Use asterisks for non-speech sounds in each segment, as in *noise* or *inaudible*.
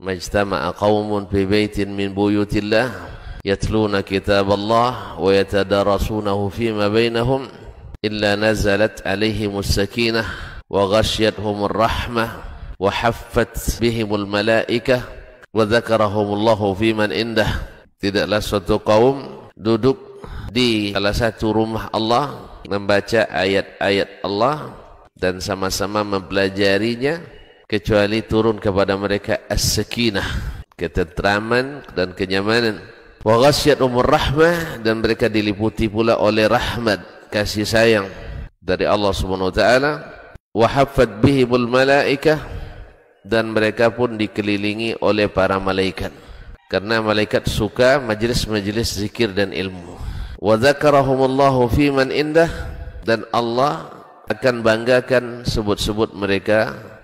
ما اجتمع قوم في بيت من بيوت الله يتلون كتاب الله ويتدارسونه فيما بينهم إلا نزلت عليهم السكينة وغشيتهم الرحمة وحفت بهم الملائكة وذكرهم Allah fi عنده tidak tidaklah suatu kaum duduk di salah satu rumah Allah membaca ayat-ayat Allah dan sama-sama mempelajarinya kecuali turun kepada mereka as-sakinah ketenteraman dan kenyamanan wa ghasyat umur rahmah dan mereka diliputi pula oleh rahmat kasih sayang dari Allah Subhanahu wa taala wa haffat bihi bul malaikah dan mereka pun dikelilingi oleh para malaikat karena malaikat suka majlis-majlis zikir dan ilmu wa dzakarahumullahu fi man indah dan Allah akan banggakan sebut-sebut mereka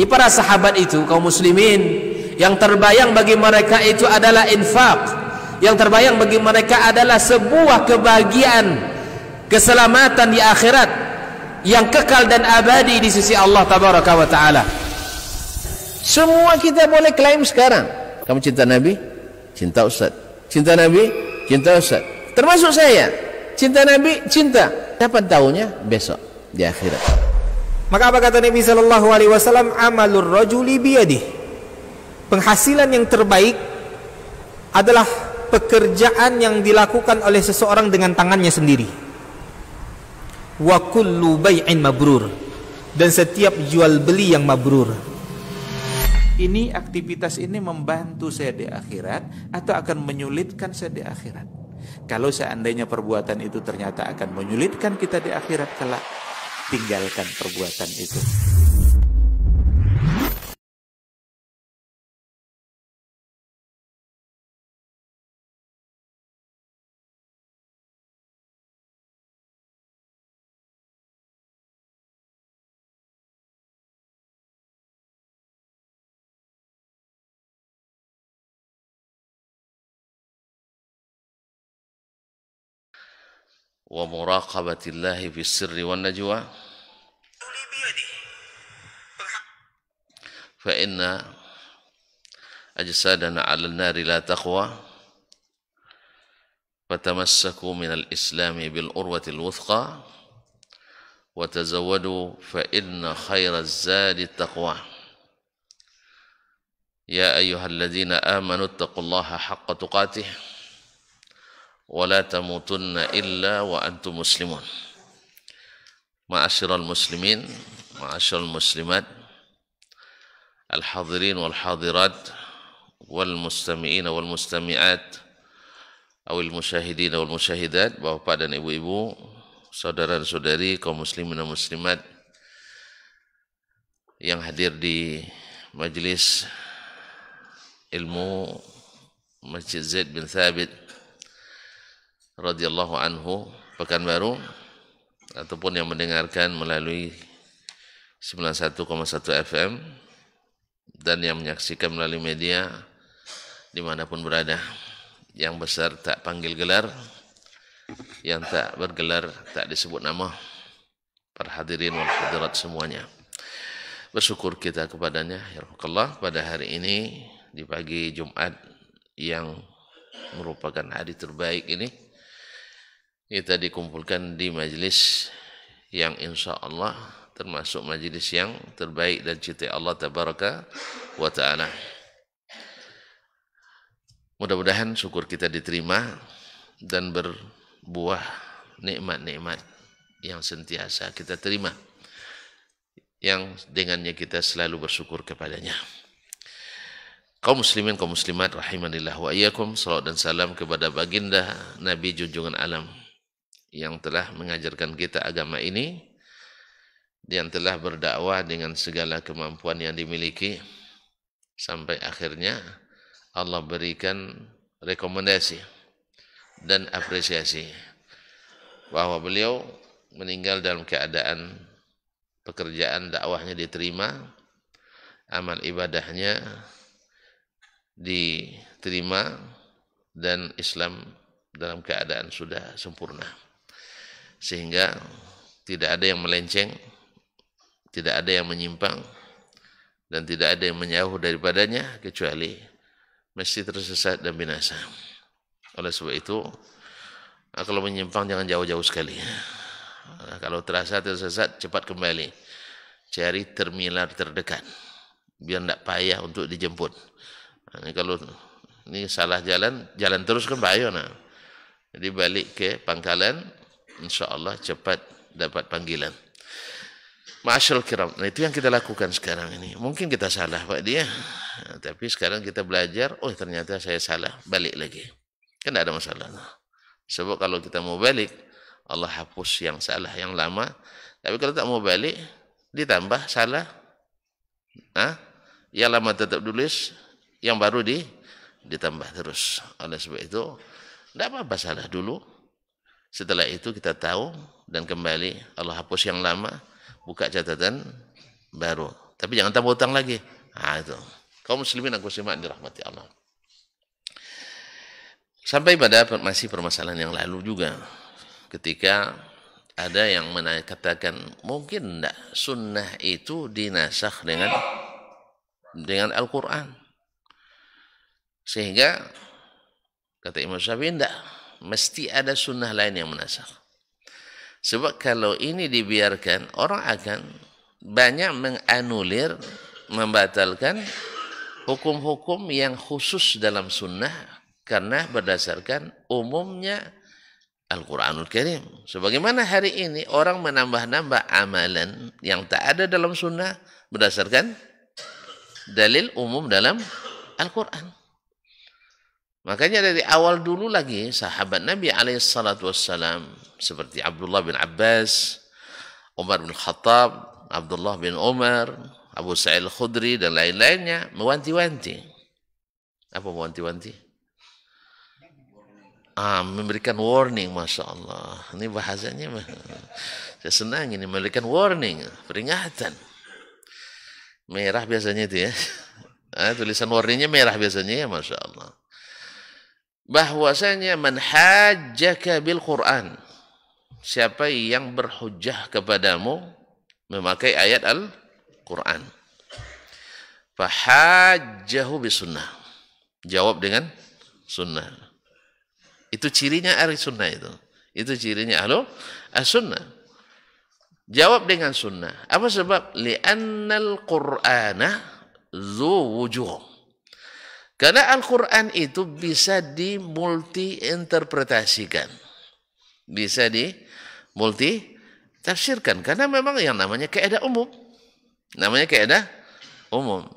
Di para sahabat itu kaum muslimin yang terbayang bagi mereka itu adalah infak. Yang terbayang bagi mereka adalah sebuah kebahagiaan, keselamatan di akhirat yang kekal dan abadi di sisi Allah tabaraka wa taala. Semua kita boleh klaim sekarang. Kamu cinta Nabi? Cinta Ustaz. Cinta Nabi? Cinta Ustaz. Termasuk saya. Cinta Nabi? Cinta. Kapan tahunya? Besok di akhirat. Maka apa kata Nabi Shallallahu Alaihi Wasallam? Amalur rojuli biyadih. Penghasilan yang terbaik adalah pekerjaan yang dilakukan oleh seseorang dengan tangannya sendiri. Wa kullu bay'in mabrur. Dan setiap jual beli yang mabrur. Ini aktivitas ini membantu saya di akhirat atau akan menyulitkan saya di akhirat. Kalau seandainya perbuatan itu ternyata akan menyulitkan kita di akhirat kelak, tinggalkan perbuatan itu. ومراقبة الله في السر والنجوى فإن أجسادنا على النار لا تقوى فتمسكوا من الإسلام بالأروة الوثقى وتزودوا فإن خير الزاد التقوى يا أيها الذين آمنوا اتقوا الله حق تقاته ولا تموتن إلا وأنتم مسلمون معاشر المسلمين معاشر المسلمات الحاضرين والحاضرات والمستمعين والمستمعات أو المشاهدين والمشاهدات Bapak dan Ibu-ibu saudara dan saudari kaum muslimin dan muslimat yang hadir di majelis ilmu Masjid Zaid bin Thabit radhiyallahu anhu Pekanbaru ataupun yang mendengarkan melalui 91,1 FM dan yang menyaksikan melalui media dimanapun berada yang besar tak panggil gelar yang tak bergelar tak disebut nama perhadirin hadirin wal hadirat semuanya bersyukur kita kepadanya ya Allah pada hari ini di pagi Jumat yang merupakan hari terbaik ini kita dikumpulkan di majelis yang insya Allah termasuk majlis yang terbaik dan cita Allah tabaraka wa taala. Mudah-mudahan syukur kita diterima dan berbuah nikmat-nikmat yang sentiasa kita terima yang dengannya kita selalu bersyukur kepadanya. Kaum muslimin, kaum muslimat, rahimanillah wa iyyakum. salam dan salam kepada baginda Nabi junjungan alam yang telah mengajarkan kita agama ini yang telah berdakwah dengan segala kemampuan yang dimiliki sampai akhirnya Allah berikan rekomendasi dan apresiasi bahwa beliau meninggal dalam keadaan pekerjaan dakwahnya diterima, amal ibadahnya diterima dan Islam dalam keadaan sudah sempurna. Sehingga tidak ada yang melenceng tidak ada yang menyimpang dan tidak ada yang menjauh daripadanya kecuali mesti tersesat dan binasa. Oleh sebab itu, ah, kalau menyimpang jangan jauh-jauh sekali. Ah, kalau terasa tersesat cepat kembali. Cari terminal terdekat biar tidak payah untuk dijemput. Ah, ini kalau ini salah jalan, jalan terus ke kan Bayona. Jadi balik ke pangkalan, insya Allah cepat dapat panggilan. Masyal kiram. Nah, itu yang kita lakukan sekarang ini. Mungkin kita salah Pak dia. Nah, tapi sekarang kita belajar, oh ternyata saya salah, balik lagi. Kan tidak ada masalah. Sebab kalau kita mau balik, Allah hapus yang salah yang lama. Tapi kalau tak mau balik, ditambah salah. Nah, yang lama tetap tulis, yang baru di ditambah terus. Oleh sebab itu, tidak apa-apa salah dulu. Setelah itu kita tahu dan kembali Allah hapus yang lama, buka catatan baru. Tapi jangan tambah utang lagi. ah itu. Kaum muslimin aku simak dirahmati Allah. Sampai pada masih permasalahan yang lalu juga. Ketika ada yang katakan mungkin tidak sunnah itu dinasah dengan dengan Al-Quran. Sehingga kata Imam Syafi'i tidak Mesti ada sunnah lain yang menasah Sebab kalau ini dibiarkan, orang akan banyak menganulir, membatalkan hukum-hukum yang khusus dalam sunnah karena berdasarkan umumnya Al-Quranul Karim. Sebagaimana hari ini orang menambah-nambah amalan yang tak ada dalam sunnah berdasarkan dalil umum dalam Al-Quran. Makanya dari awal dulu lagi sahabat Nabi alaihissalatu wassalam seperti Abdullah bin Abbas, Umar bin Khattab, Abdullah bin Umar, Abu Sa'il Khudri dan lain-lainnya mewanti-wanti. Apa mewanti-wanti? Ah, memberikan warning, masya Allah. Ini bahasanya saya senang ini memberikan warning, peringatan. Merah biasanya itu ya. Ah, tulisan warningnya merah biasanya ya, masya Allah bahwasanya manhajjaka bil Quran. Siapa yang berhujah kepadamu memakai ayat Al-Quran. Fahajjahu sunnah, Jawab dengan sunnah. Itu cirinya ahli sunnah itu. Itu cirinya ahlu as-sunnah. Jawab dengan sunnah. Apa sebab? Li'annal Qur'ana zu wujuh. Karena Al-Quran itu bisa dimultiinterpretasikan, Bisa dimulti-tafsirkan. Karena memang yang namanya keedah umum. Namanya keedah umum.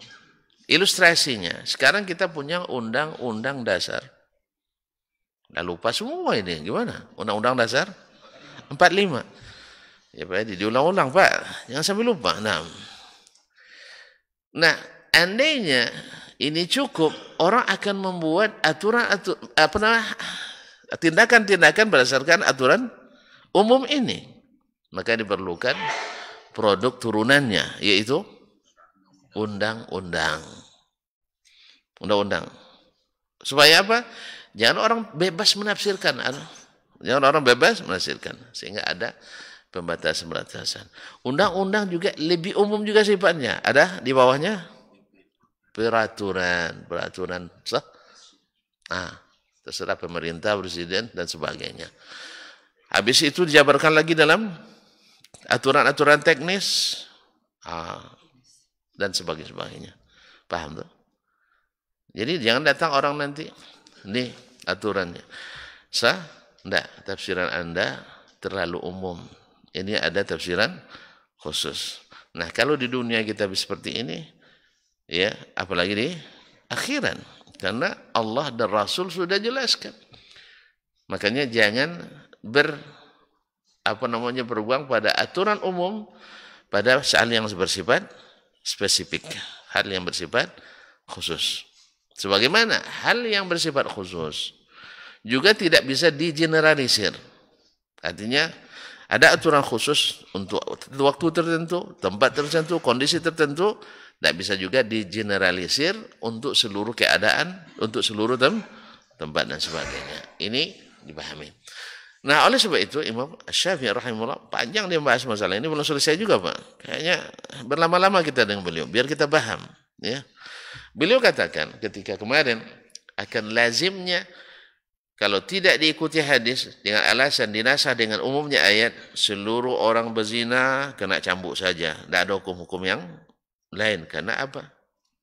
Ilustrasinya, sekarang kita punya undang-undang dasar. Udah lupa semua ini, gimana? Undang-undang dasar 45. Ya Pak diulang-ulang Pak, jangan sampai lupa. Nah, nah andainya ini cukup orang akan membuat aturan atau, apa namanya tindakan-tindakan berdasarkan aturan umum ini maka diperlukan produk turunannya yaitu undang-undang undang-undang supaya apa jangan orang bebas menafsirkan anu, jangan orang bebas menafsirkan sehingga ada pembatasan-pembatasan undang-undang juga lebih umum juga sifatnya ada di bawahnya peraturan, peraturan sah. Nah, terserah pemerintah, presiden dan sebagainya. Habis itu dijabarkan lagi dalam aturan-aturan teknis ah, dan sebagainya. sebagainya. Paham tuh? Jadi jangan datang orang nanti, nih aturannya. Sah? Tidak, tafsiran Anda terlalu umum. Ini ada tafsiran khusus. Nah, kalau di dunia kita seperti ini, ya apalagi di akhiran karena Allah dan Rasul sudah jelaskan makanya jangan ber apa namanya berbuang pada aturan umum pada hal yang bersifat spesifik hal yang bersifat khusus sebagaimana hal yang bersifat khusus juga tidak bisa digeneralisir artinya ada aturan khusus untuk waktu tertentu tempat tertentu kondisi tertentu tidak bisa juga digeneralisir untuk seluruh keadaan, untuk seluruh tem tempat dan sebagainya. Ini dipahami. Nah oleh sebab itu Imam Syafi'i rahimahullah panjang dia membahas masalah ini belum selesai juga Pak. Kayaknya berlama-lama kita dengan beliau biar kita paham. Ya. Beliau katakan ketika kemarin akan lazimnya kalau tidak diikuti hadis dengan alasan dinasah dengan umumnya ayat seluruh orang berzina kena cambuk saja. Tidak ada hukum-hukum yang lain. Karena apa?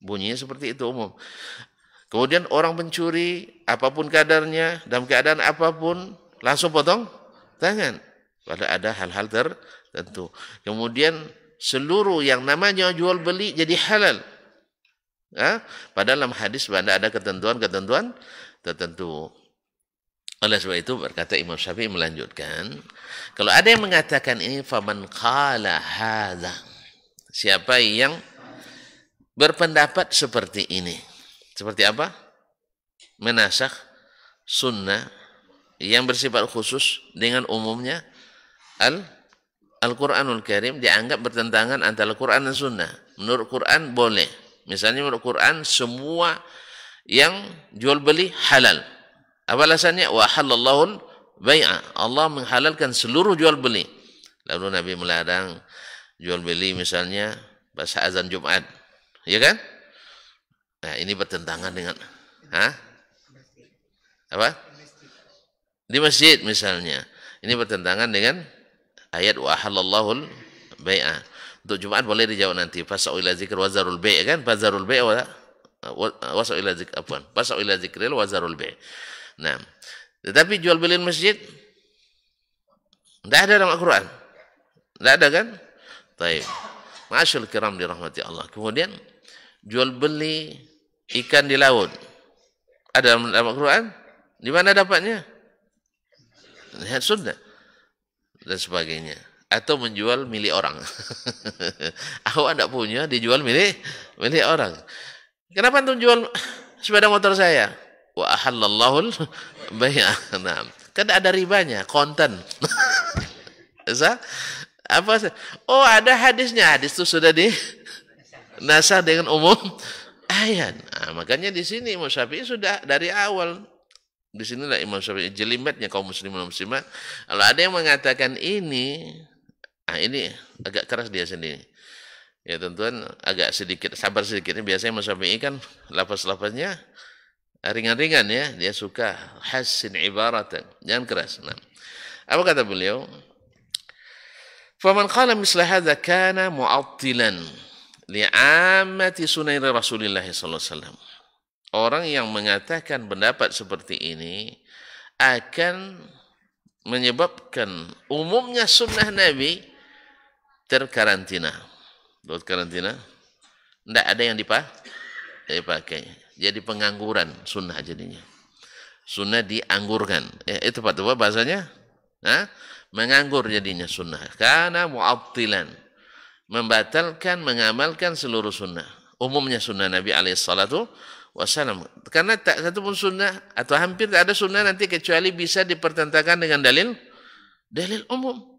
Bunyinya seperti itu umum. Kemudian orang mencuri apapun kadarnya dalam keadaan apapun langsung potong tangan. Pada ada hal-hal tertentu. Kemudian seluruh yang namanya jual beli jadi halal. Ya? Padahal dalam hadis pada ada ketentuan-ketentuan tertentu. Oleh sebab itu berkata Imam Syafi'i melanjutkan, kalau ada yang mengatakan ini faman qala hadza. Siapa yang berpendapat seperti ini. Seperti apa? menasak sunnah yang bersifat khusus dengan umumnya al Al-Quranul Karim dianggap bertentangan antara Quran dan Sunnah. Menurut Quran boleh. Misalnya menurut Quran semua yang jual beli halal. Apa alasannya? Wa halallahu bai'a. Allah menghalalkan seluruh jual beli. Lalu Nabi melarang jual beli misalnya pas azan Jumat. Ya kan? Nah, ini bertentangan dengan Hah? Apa? Di masjid misalnya. Ini bertentangan dengan ayat wa halallahu bai'a. Untuk Jumat boleh dijawab nanti. Fasau ila zikr wa zarul bai' kan? Fazarul bai' wa wasau ila zikr apa? Fasau ila zikril wa zarul bai'. Nah, tetapi jual beliin masjid tidak ada dalam Al-Quran. Tidak ada kan? Taib. Masyur kiram dirahmati Allah. Kemudian jual beli ikan di laut. Ada dalam Al-Quran? Di mana dapatnya? Lihat sunnah dan sebagainya. Atau menjual milik orang. Aku *laughs* tidak punya, dijual milik milik orang. Kenapa antum jual sepeda motor saya? Wa ahallallahu *laughs* bay'a. Nah, kan ada ribanya, konten. *laughs* Apa? Oh ada hadisnya. Hadis itu sudah di nasah dengan umum ayat. Nah, makanya di sini Imam Syafi'i sudah dari awal di sinilah Imam Syafi'i jelimetnya kaum muslimin muslimat. Kalau ada yang mengatakan ini, ah ini agak keras dia sendiri. Ya tentuan agak sedikit sabar sedikitnya biasanya Imam Syafi'i kan lapas-lapasnya ringan-ringan ya. Dia suka hasin ibaratan, jangan keras. Nah, apa kata beliau? Faman qala misla hadza kana mu'attilan li'amati sunnah Rasulullah sallallahu alaihi wasallam. Orang yang mengatakan pendapat seperti ini akan menyebabkan umumnya sunnah Nabi terkarantina. Buat karantina, tidak ada yang dipakai. Jadi pengangguran sunnah jadinya. Sunnah dianggurkan. Ya, itu Pak Tua bahasanya ha? menganggur jadinya sunnah karena muattilan membatalkan mengamalkan seluruh sunnah umumnya sunnah Nabi alaihissalatu wasallam karena tak satu pun sunnah atau hampir tak ada sunnah nanti kecuali bisa dipertentangkan dengan dalil dalil umum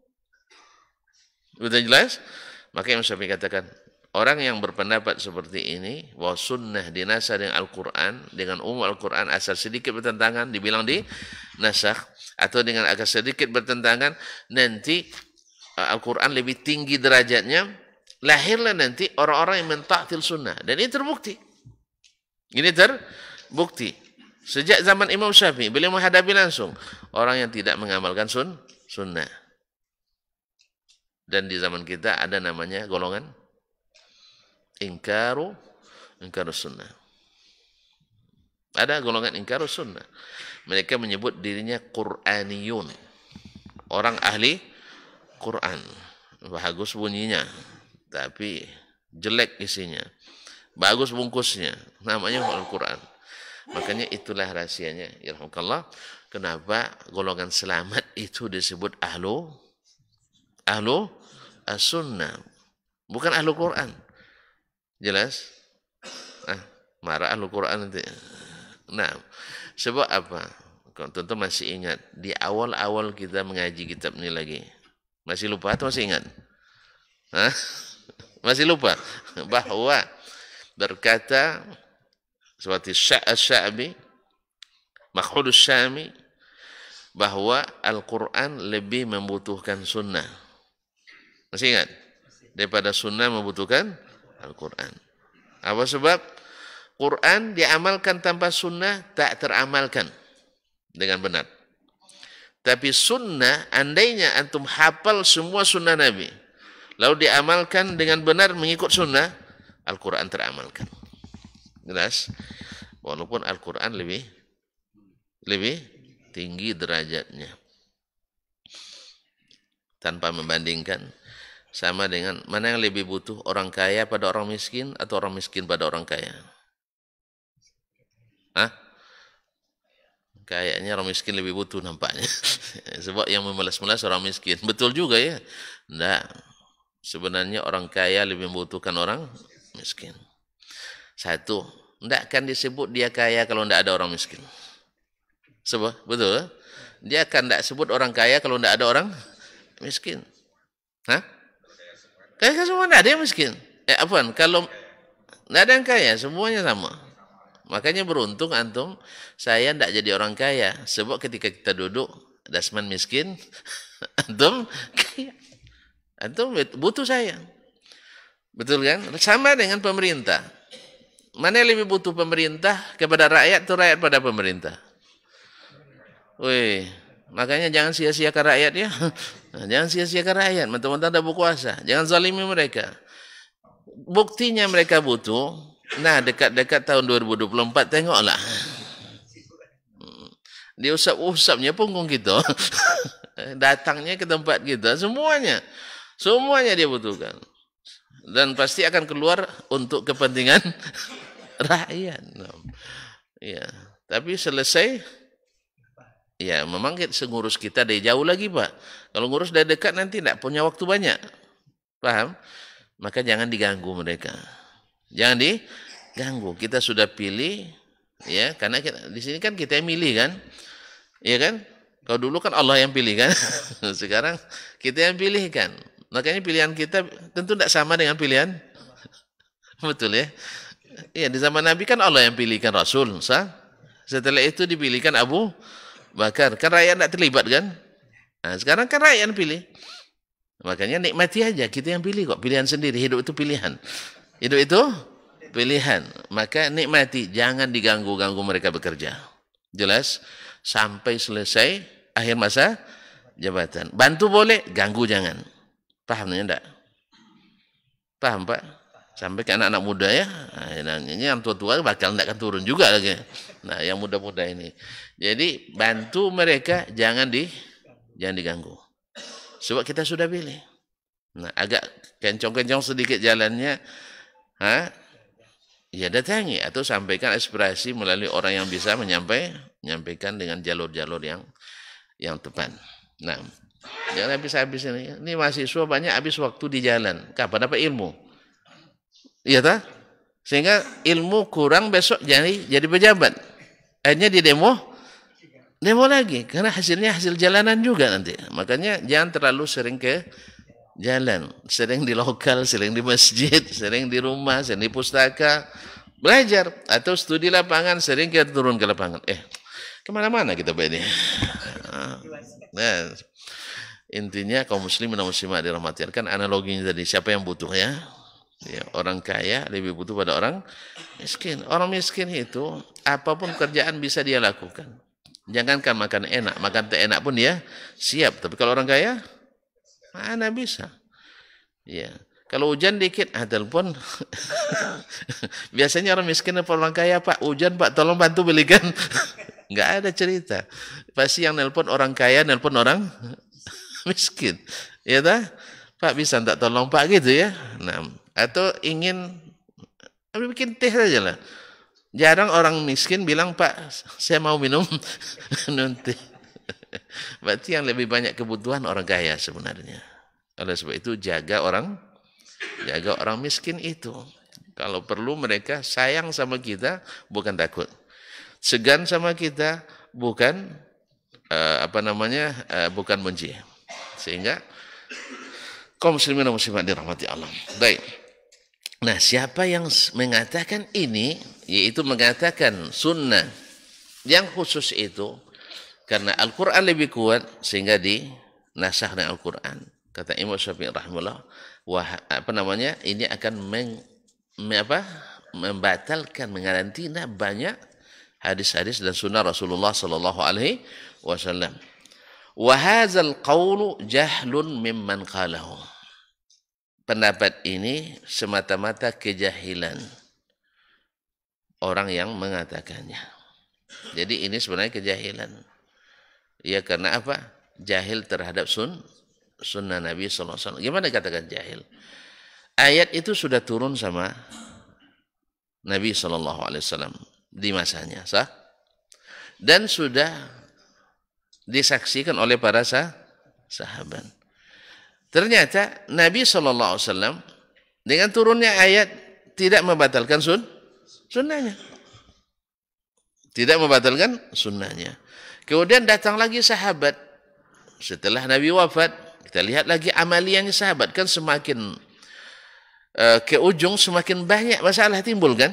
sudah jelas maka yang saya katakan orang yang berpendapat seperti ini bahwa sunnah dinasah dengan Al-Quran dengan umum Al-Quran asal sedikit bertentangan dibilang di nasah atau dengan agak sedikit bertentangan nanti uh, Al-Quran lebih tinggi derajatnya lahirlah nanti orang-orang yang mentaktil sunnah dan ini terbukti ini terbukti sejak zaman Imam Syafi'i beliau menghadapi langsung orang yang tidak mengamalkan sun sunnah dan di zaman kita ada namanya golongan ingkaru ingkaru sunnah. Ada golongan ingkaru sunnah. Mereka menyebut dirinya Quraniyun. Orang ahli Quran. Bagus bunyinya, tapi jelek isinya. Bagus bungkusnya, namanya Al-Quran. Makanya itulah rahasianya. Irhamkallah. Kenapa golongan selamat itu disebut ahlu ahlu as-sunnah. Bukan ahlu Quran. Jelas? Ah, marah lu Quran nanti. Nah, sebab apa? Tentu masih ingat di awal-awal kita mengaji kitab ini lagi. Masih lupa atau masih ingat? Hah? *laughs* Masih lupa *laughs* bahwa berkata seperti Sya'abi makhluk Syami bahwa Al-Quran lebih membutuhkan sunnah. Masih ingat? Daripada sunnah membutuhkan Al-Quran. Apa sebab? Quran diamalkan tanpa sunnah tak teramalkan dengan benar. Tapi sunnah, andainya antum hafal semua sunnah Nabi, lalu diamalkan dengan benar mengikut sunnah, Al-Quran teramalkan. Jelas? Walaupun Al-Quran lebih lebih tinggi derajatnya. Tanpa membandingkan sama dengan mana yang lebih butuh orang kaya pada orang miskin atau orang miskin pada orang kaya? Hah? Kayaknya orang miskin lebih butuh nampaknya. *laughs* Sebab yang memelas-melas orang miskin. Betul juga ya? Nah, sebenarnya orang kaya lebih membutuhkan orang miskin. Satu, tidak akan disebut dia kaya kalau tidak ada orang miskin. Sebab, betul? Dia akan tidak sebut orang kaya kalau tidak ada orang miskin. Hah? Kaya kan semua tidak ada yang miskin. Eh, apaan? Kalau tidak ada yang kaya, semuanya sama. Makanya beruntung antum, saya tidak jadi orang kaya. Sebab ketika kita duduk, Dasman miskin, *laughs* antum kaya. Antum butuh saya. Betul kan? Sama dengan pemerintah. Mana yang lebih butuh pemerintah kepada rakyat atau rakyat pada pemerintah? Wih, Makanya jangan sia-siakan rakyat ya. Nah, jangan sia-siakan rakyat. teman mentah ada berkuasa. Jangan zalimi mereka. Buktinya mereka butuh. Nah dekat-dekat tahun 2024 tengoklah. Hmm. Dia usap-usapnya punggung kita. *laughs* Datangnya ke tempat kita. Semuanya. Semuanya dia butuhkan. Dan pasti akan keluar untuk kepentingan *laughs* rakyat. Ya. Tapi selesai Ya, memang kita ngurus kita dari jauh lagi, Pak. Kalau ngurus dari dekat nanti tidak punya waktu banyak. Paham? Maka jangan diganggu mereka. Jangan diganggu. Kita sudah pilih, ya, karena kita, di sini kan kita yang milih kan. Iya kan? Kalau dulu kan Allah yang pilih kan. *laughs* Sekarang kita yang pilih kan. Makanya pilihan kita tentu tidak sama dengan pilihan. *laughs* Betul ya? Iya, di zaman Nabi kan Allah yang pilihkan Rasul, sah? Setelah itu dipilihkan Abu bakar. Kan rakyat tidak terlibat kan? Nah, sekarang kan rakyat yang pilih. Makanya nikmati aja, kita yang pilih kok. Pilihan sendiri, hidup itu pilihan. Hidup itu pilihan. Maka nikmati, jangan diganggu-ganggu mereka bekerja. Jelas? Sampai selesai akhir masa jabatan. Bantu boleh, ganggu jangan. Pahamnya enggak? Paham Pak? sampai ke anak-anak muda ya nah, ini yang tua-tua bakal tidak akan turun juga lagi nah yang muda-muda ini jadi bantu mereka jangan di jangan diganggu sebab kita sudah pilih nah agak kencong-kencong sedikit jalannya ha? ya datangi atau sampaikan aspirasi melalui orang yang bisa menyampaikan dengan jalur-jalur yang yang tepat nah jangan habis-habis ini ini mahasiswa banyak habis waktu di jalan kapan dapat ilmu Iya tak? Sehingga ilmu kurang besok jadi jadi pejabat. Akhirnya di demo, demo lagi. Karena hasilnya hasil jalanan juga nanti. Makanya jangan terlalu sering ke jalan. Sering di lokal, sering di masjid, *laughs* sering di rumah, sering di pustaka. Belajar. Atau studi lapangan, sering kita turun ke lapangan. Eh, kemana-mana kita ini. Nah, intinya kaum muslimin dan muslimah dirahmati. Kan analoginya tadi, siapa yang butuh ya? Ya, orang kaya lebih butuh pada orang miskin. Orang miskin itu apapun kerjaan bisa dia lakukan. Jangankan makan enak, makan teh enak pun dia siap. Tapi kalau orang kaya, mana bisa? Ya. Kalau hujan dikit, ah telepon. *laughs* Biasanya orang miskin atau orang kaya, Pak, hujan Pak, tolong bantu belikan. Enggak *laughs* ada cerita. Pasti yang nelpon orang kaya, nelpon orang *laughs* miskin. Ya tak? Pak bisa tak tolong Pak gitu ya. Nah, atau ingin bikin teh saja lah. Jarang orang miskin bilang, Pak, saya mau minum *laughs* nanti. Berarti yang lebih banyak kebutuhan orang kaya sebenarnya. Oleh sebab itu jaga orang, jaga orang miskin itu. Kalau perlu mereka sayang sama kita, bukan takut. Segan sama kita, bukan eh, apa namanya, eh, bukan benci. Sehingga kaum muslimin dan muslimat dirahmati Allah. Baik. Nah, siapa yang mengatakan ini, yaitu mengatakan sunnah yang khusus itu, karena Al-Quran lebih kuat, sehingga di nasah dengan Al-Quran. Kata Imam Syafi'i rahimahullah, wah, apa namanya, ini akan meng, me, apa, membatalkan, mengarantina banyak hadis-hadis dan sunnah Rasulullah Sallallahu Alaihi Wasallam. Wahazal qawlu jahlun mimman qalahu pendapat ini semata-mata kejahilan orang yang mengatakannya. Jadi ini sebenarnya kejahilan. Ya karena apa? Jahil terhadap sun sunnah Nabi sallallahu alaihi wasallam. Gimana katakan jahil? Ayat itu sudah turun sama Nabi sallallahu alaihi wasallam di masanya, sah? Dan sudah disaksikan oleh para sah sahabat. Ternyata Nabi SAW dengan turunnya ayat tidak membatalkan sun sunnahnya. Tidak membatalkan sunnahnya. Kemudian datang lagi sahabat. Setelah Nabi wafat, kita lihat lagi amaliannya sahabat kan semakin uh, ke ujung semakin banyak masalah timbul kan?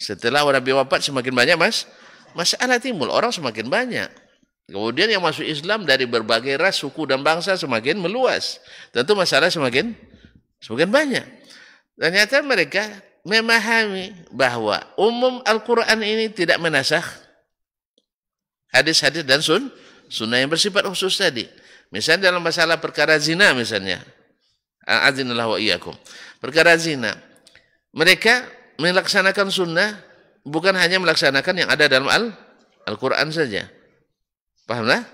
Setelah Nabi wafat semakin banyak mas masalah timbul orang semakin banyak. Kemudian yang masuk Islam dari berbagai ras, suku dan bangsa semakin meluas. Tentu masalah semakin semakin banyak. Ternyata mereka memahami bahwa umum Al-Quran ini tidak menasah hadis-hadis dan sun, sunnah yang bersifat khusus tadi. Misalnya dalam masalah perkara zina misalnya. Azinallahu wa Iyakum. Perkara zina. Mereka melaksanakan sunnah bukan hanya melaksanakan yang ada dalam Al-Quran saja Fahamlah?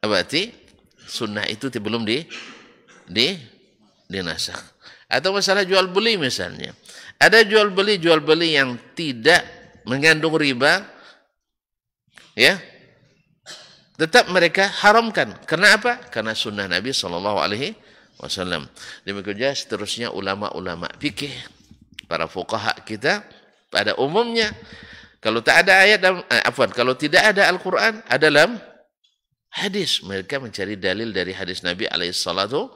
Berarti sunnah itu belum di di dinasakh. Atau masalah jual beli misalnya. Ada jual beli jual beli yang tidak mengandung riba ya. Tetap mereka haramkan. Karena apa? Karena sunnah Nabi saw. alaihi Demikian juga seterusnya ulama-ulama fikih para fokah kita pada umumnya kalau tak ada ayat dalam eh, afwan kalau tidak ada Al-Qur'an ada dalam hadis. Mereka mencari dalil dari hadis Nabi alaihissalatu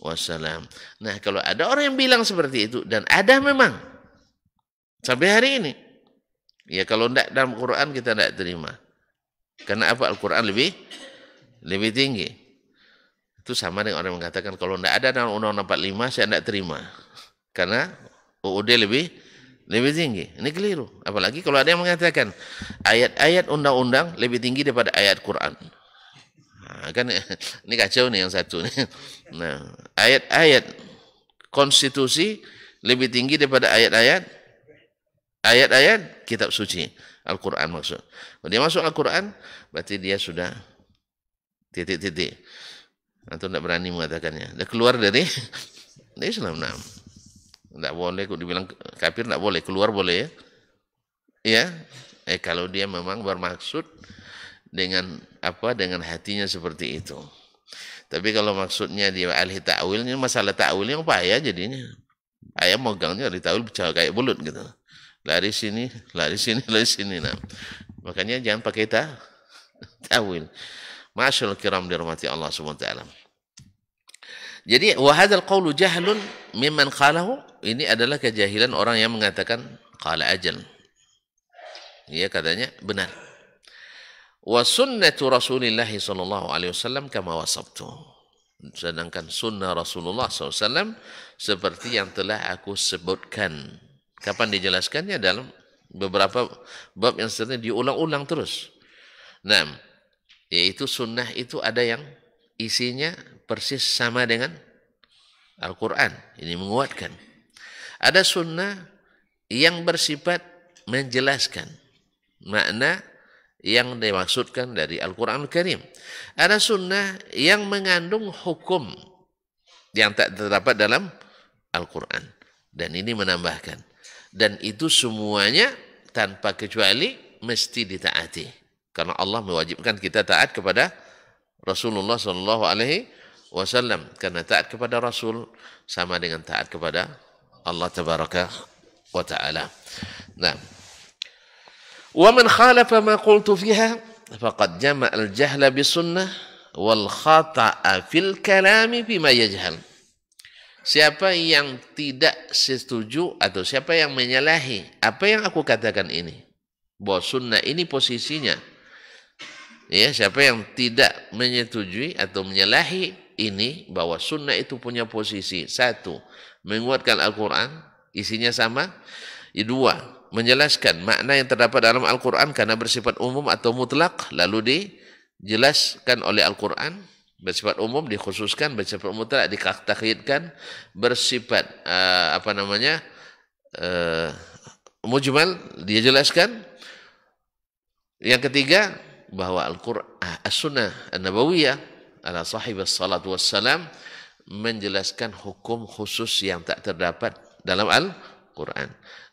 wassalam. Nah kalau ada orang yang bilang seperti itu dan ada memang sampai hari ini. Ya kalau tidak dalam Quran kita tidak terima. Karena apa Al-Quran lebih lebih tinggi. Itu sama dengan orang yang mengatakan kalau tidak ada dalam Undang-Undang 45 saya tidak terima. Karena UUD lebih lebih tinggi. Ini keliru. Apalagi kalau ada yang mengatakan ayat-ayat undang-undang lebih tinggi daripada ayat Quran. Nah, kan *laughs* ini kacau nih yang satu nih. Nah, ayat-ayat konstitusi lebih tinggi daripada ayat-ayat ayat-ayat kitab suci Al-Qur'an maksud. Kalau dia masuk Al-Qur'an berarti dia sudah titik-titik. Atau tidak berani mengatakannya. Dia keluar dari dari *laughs* Islam. Nah. Tidak boleh kok dibilang kafir tidak boleh, keluar boleh ya. Ya, eh kalau dia memang bermaksud dengan apa dengan hatinya seperti itu. Tapi kalau maksudnya dia alih ta'wilnya masalah ta'wilnya payah jadinya. Ayah mogangnya ahli ta'wil kayak bulut gitu. Lari sini, lari sini, *laughs* lari sini. Nah, makanya jangan pakai ta ta'wil. Masyaallah kiram dirahmati Allah Subhanahu wa taala. Jadi wahadal qawlu jahlun mimman qalahu ini adalah kejahilan orang yang mengatakan qala ajal. Iya katanya benar wa sunnatu Rasulillah sallallahu alaihi wasallam kama wasabtu. Sedangkan sunnah Rasulullah SAW seperti yang telah aku sebutkan. Kapan dijelaskannya dalam beberapa bab yang sering diulang-ulang terus. Nah, yaitu sunnah itu ada yang isinya persis sama dengan Al-Quran. Ini menguatkan. Ada sunnah yang bersifat menjelaskan makna yang dimaksudkan dari Al-Quran Al-Karim. Ada sunnah yang mengandung hukum yang tak terdapat dalam Al-Quran. Dan ini menambahkan. Dan itu semuanya tanpa kecuali mesti ditaati. Karena Allah mewajibkan kita taat kepada Rasulullah sallallahu alaihi wasallam. Karena taat kepada Rasul sama dengan taat kepada Allah tabaraka wa ta'ala. Nah, ومن خالف ما قلت فيها فقد جمع الجهل al والخطأ في الكلام فيما يجهل Siapa yang tidak setuju atau siapa yang menyalahi apa yang aku katakan ini. Bahwa sunnah ini posisinya. Ya, siapa yang tidak menyetujui atau menyalahi ini bahwa sunnah itu punya posisi. Satu, menguatkan Al-Quran, isinya sama. Dua, menjelaskan makna yang terdapat dalam Al-Quran karena bersifat umum atau mutlak lalu dijelaskan oleh Al-Quran bersifat umum dikhususkan bersifat mutlak dikatakidkan bersifat uh, apa namanya uh, mujmal jelaskan yang ketiga bahwa Al-Quran eh, As-Sunnah An-Nabawiyah ala sahibas salatu wassalam menjelaskan hukum khusus yang tak terdapat dalam Al-Quran.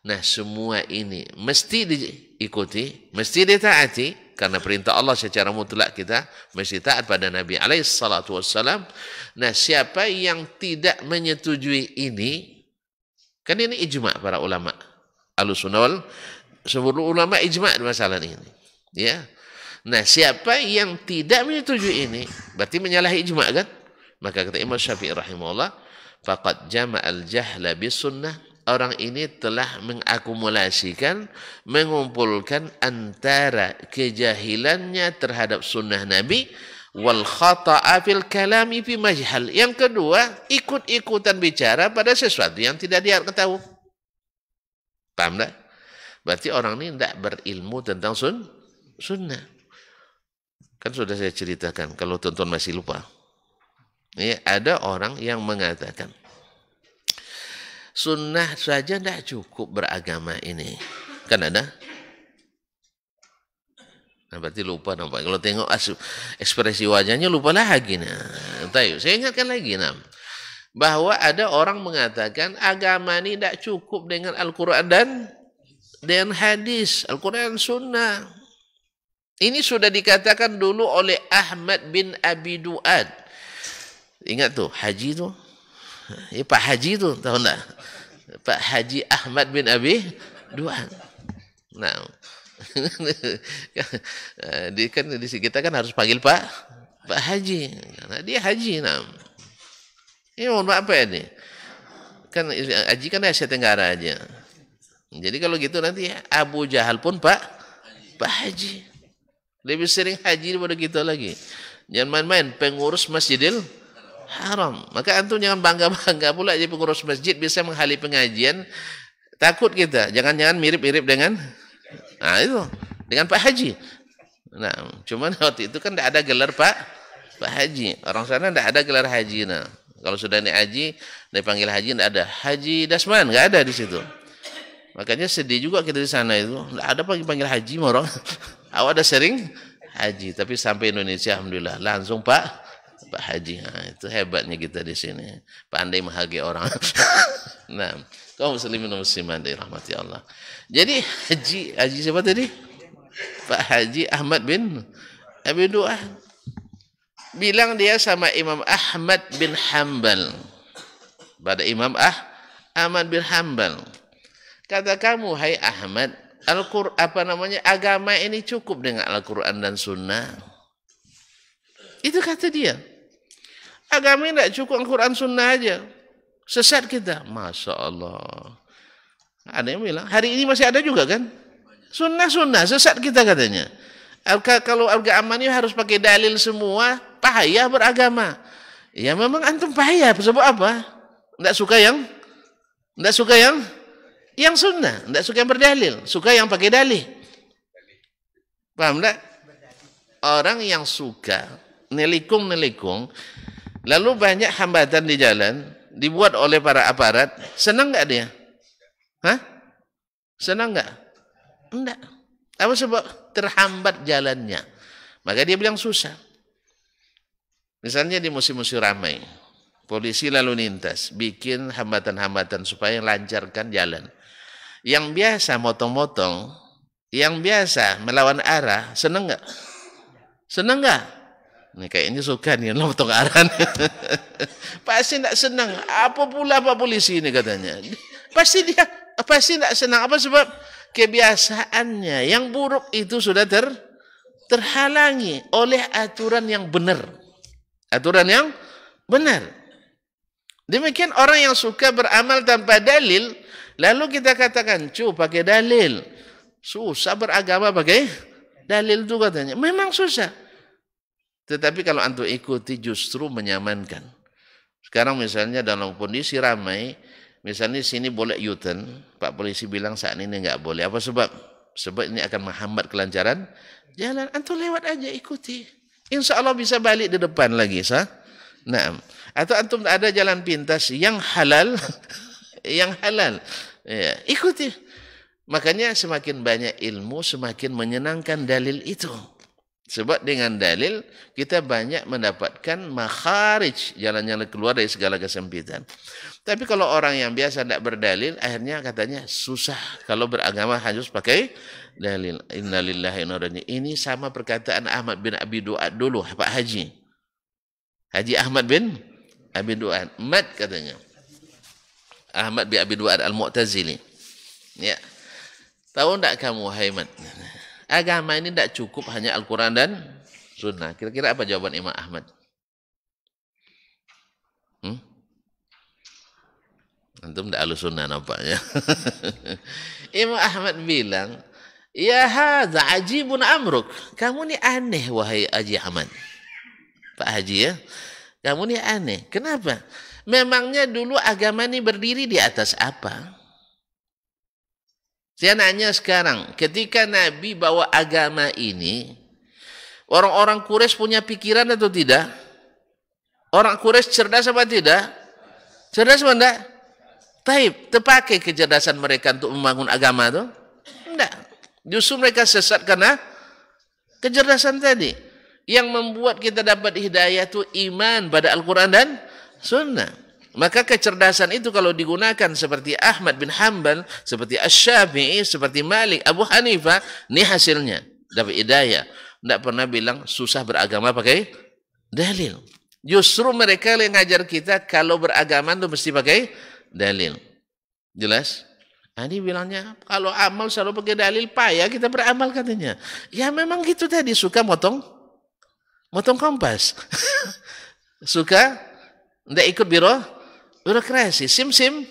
Nah semua ini mesti diikuti, mesti ditaati karena perintah Allah secara mutlak kita mesti taat pada Nabi alaihissalatu wassalam. Nah siapa yang tidak menyetujui ini, kan ini ijma para ulama. Alusunawal, seluruh ulama ijma masalah ini. Ya, Nah siapa yang tidak menyetujui ini berarti menyalahi ijma kan? Maka kata Imam Syafi'i rahimahullah, faqad jama' al-jahla bisunnah orang ini telah mengakumulasikan, mengumpulkan antara kejahilannya terhadap sunnah Nabi wal khata'a fil kalami fi majhal. Yang kedua, ikut-ikutan bicara pada sesuatu yang tidak dia ketahui. Paham tak? Berarti orang ini tidak berilmu tentang sun sunnah. Kan sudah saya ceritakan kalau tonton masih lupa. Ya, ada orang yang mengatakan Sunnah saja tidak cukup beragama ini. Kan ada? Nah, berarti lupa nampak. Kalau tengok ekspresi wajahnya lupa lagi. Nah, tayo Saya ingatkan lagi nah, bahwa ada orang mengatakan agama ini tidak cukup dengan Al-Quran dan dan hadis, Al-Quran Sunnah. Ini sudah dikatakan dulu oleh Ahmad bin Abi Duad. Ingat tuh, haji tuh ya, Pak Haji itu tahu enggak? Pak Haji Ahmad bin Abi Duan. Nah, *laughs* di kan di kita kan harus panggil Pak Pak Haji. Nah, dia Haji nah. Ini mohon maaf ya ini. Kan Haji kan Asia Tenggara aja. Jadi kalau gitu nanti Abu Jahal pun Pak Pak Haji. Lebih sering haji daripada kita lagi. Jangan main-main pengurus Masjidil haram. Maka antum jangan bangga-bangga pula jadi pengurus masjid bisa menghali pengajian. Takut kita, jangan-jangan mirip-mirip dengan nah itu, dengan Pak Haji. Nah, cuman *laughs* waktu itu kan tidak ada gelar Pak Pak Haji. Orang sana tidak ada gelar haji. Nah, kalau sudah naik haji, dipanggil haji tidak ada. Haji Dasman nggak ada di situ. Makanya sedih juga kita di sana itu. Tidak ada panggil panggil haji orang. *laughs* Awak ada sering haji, tapi sampai Indonesia alhamdulillah langsung Pak Pak Haji nah, itu hebatnya kita di sini pandai menghargai orang *laughs* nah kaum muslimin musliman dirahmati Allah jadi haji haji siapa tadi Pak Haji Ahmad bin Abi Duan bilang dia sama Imam Ahmad bin Hambal pada Imam ah, Ahmad bin Hambal kata kamu hai Ahmad Al-Qur apa namanya agama ini cukup dengan Al-Qur'an dan sunnah itu kata dia Agama tidak cukup Al-Quran Sunnah aja. Sesat kita. Masya Allah. Ada yang bilang, hari ini masih ada juga kan? Sunnah-sunnah, sesat kita katanya. Kalau agama ini harus pakai dalil semua, payah beragama. Ya memang antum payah, sebab apa? Tidak suka yang? Tidak suka yang? Yang sunnah, tidak suka yang berdalil. Suka yang pakai dalil. Paham tidak? Orang yang suka, nelikung-nelikung, Lalu banyak hambatan di jalan dibuat oleh para aparat. Senang nggak dia? Hah? Senang nggak? Enggak. Apa sebab terhambat jalannya? Maka dia bilang susah. Misalnya di musim-musim ramai, polisi lalu lintas bikin hambatan-hambatan supaya lancarkan jalan. Yang biasa motong-motong, yang biasa melawan arah, seneng nggak? Seneng nggak? Ini kayak ini suka nih lo potong aran. pasti tidak senang. Apa pula Pak Polisi ini katanya. *laughs* Pasti dia pasti tidak senang. Apa sebab? Kebiasaannya yang buruk itu sudah ter terhalangi oleh aturan yang benar. Aturan yang benar. Demikian orang yang suka beramal tanpa dalil, lalu kita katakan, cu pakai dalil. Susah beragama pakai dalil itu katanya. Memang susah. Tetapi kalau antum ikuti justru menyamankan. Sekarang misalnya dalam kondisi ramai, misalnya sini boleh u Pak Polisi bilang saat ini nggak boleh. Apa sebab? Sebab ini akan menghambat kelancaran jalan. Antum lewat aja ikuti. Insya Allah bisa balik di depan lagi, sah? Nah, atau antum ada jalan pintas yang halal, *laughs* yang halal, ya, ikuti. Makanya semakin banyak ilmu, semakin menyenangkan dalil itu. Sebab dengan dalil kita banyak mendapatkan makharij jalan yang keluar dari segala kesempitan. Tapi kalau orang yang biasa tidak berdalil, akhirnya katanya susah kalau beragama harus pakai dalil. Innalillahi inna Ini sama perkataan Ahmad bin Abi Duat dulu Pak Haji. Haji Ahmad bin Abi Duat. Mad katanya. Ahmad bin Abi Duat Al-Mu'tazili. Ya. Tahu tidak kamu Haiman? agama ini tidak cukup hanya Al-Quran dan Sunnah. Kira-kira apa jawaban Imam Ahmad? Hmm? Antum tidak alus sunnah nampaknya. *laughs* Imam Ahmad bilang, Ya zaji ajibun amruk. Kamu ini aneh wahai Haji Ahmad. Pak Haji ya. Kamu ini aneh. Kenapa? Memangnya dulu agama ini berdiri di atas apa? Saya nanya sekarang, ketika Nabi bawa agama ini, orang-orang Quraisy punya pikiran atau tidak? Orang Quraisy cerdas apa tidak? Cerdas apa enggak? Taib, terpakai kecerdasan mereka untuk membangun agama itu? Enggak. Justru mereka sesat karena kecerdasan tadi. Yang membuat kita dapat hidayah itu iman pada Al-Quran dan Sunnah. Maka kecerdasan itu kalau digunakan seperti Ahmad bin Hanbal, seperti asy seperti Malik, Abu Hanifah, ini hasilnya dapat hidayah. Tidak pernah bilang susah beragama pakai dalil. Justru mereka yang ngajar kita kalau beragama itu mesti pakai dalil. Jelas? Ani nah, bilangnya kalau amal selalu pakai dalil payah kita beramal katanya. Ya memang gitu tadi suka motong motong kompas. *laughs* suka ndak ikut biro Udah kreasi, sim-sim.